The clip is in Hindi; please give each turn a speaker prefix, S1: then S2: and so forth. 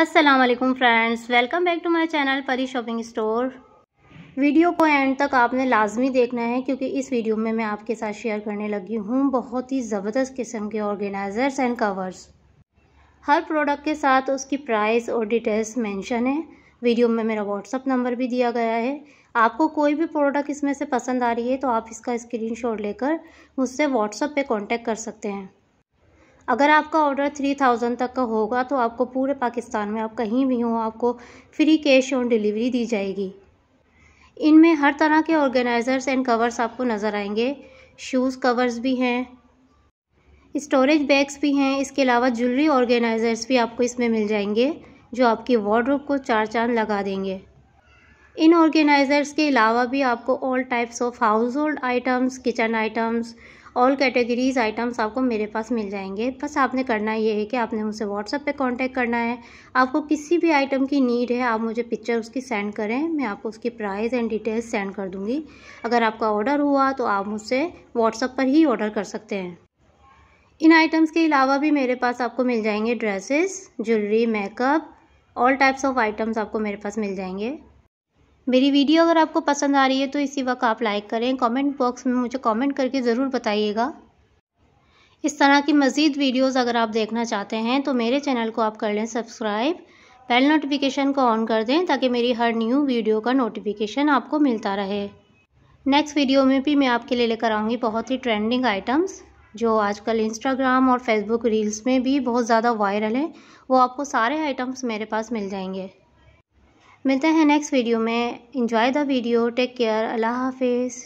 S1: Aslam friends welcome back to my channel Pari shopping store video को एंड तक आपने लाजमी देखना है क्योंकि इस वीडियो में मैं आपके साथ शेयर करने लगी हूँ बहुत ही ज़बरदस्त किस्म के ऑर्गेनाइज़र्स एंड कवर्स हर प्रोडक्ट के साथ उसकी प्राइस और डिटेल्स मेंशन है वीडियो में मेरा व्हाट्सअप नंबर भी दिया गया है आपको कोई भी प्रोडक्ट इसमें से पसंद आ रही है तो आप इसका स्क्रीनशॉट लेकर मुझसे व्हाट्सअप पे कांटेक्ट कर सकते हैं अगर आपका ऑर्डर थ्री थाउजेंड तक का होगा तो आपको पूरे पाकिस्तान में आप कहीं भी हों आपको फ्री कैश ऑन डिलीवरी दी जाएगी इनमें हर तरह के ऑर्गेनाइज़र्स एंड कवर्स आपको नज़र आएंगे शूज़ कवर्स भी हैं स्टोरेज बैग्स भी हैं इसके अलावा ज्वेलरी ऑर्गेनाइज़र्स भी आपको इसमें मिल जाएंगे जो आपकी वार्ड्रोब को चार चांद लगा देंगे इन ऑर्गेनाइज़र्स के अलावा भी आपको all types of household items kitchen items all categories items आपको मेरे पास मिल जाएंगे बस आपने करना ये है कि आपने मुझसे व्हाट्सअप पे कांटेक्ट करना है आपको किसी भी आइटम की नीड है आप मुझे पिक्चर उसकी सेंड करें मैं आपको उसकी प्राइस एंड डिटेल्स सेंड कर दूँगी अगर आपका ऑर्डर हुआ तो आप मुझसे व्हाट्सअप पर ही ऑर्डर कर सकते हैं इन आइटम्स के अलावा भी मेरे पास आपको मिल जाएंगे dresses jewellery makeup all types of items आपको मेरे पास मिल जाएंगे मेरी वीडियो अगर आपको पसंद आ रही है तो इसी वक्त आप लाइक करें कमेंट बॉक्स में मुझे कमेंट करके ज़रूर बताइएगा इस तरह की मज़ीद वीडियोस अगर आप देखना चाहते हैं तो मेरे चैनल को आप कर लें सब्सक्राइब बेल नोटिफिकेशन को ऑन कर दें ताकि मेरी हर न्यू वीडियो का नोटिफिकेशन आपको मिलता रहे नेक्स्ट वीडियो में भी मैं आपके लिए लेकर आऊँगी बहुत ही ट्रेंडिंग आइटम्स जो आजकल इंस्टाग्राम और फेसबुक रील्स में भी बहुत ज़्यादा वायरल हैं वो आपको सारे आइटम्स मेरे पास मिल जाएंगे मिलते हैं नेक्स्ट वीडियो में enjoy the video take care अल्लाह हाफिज़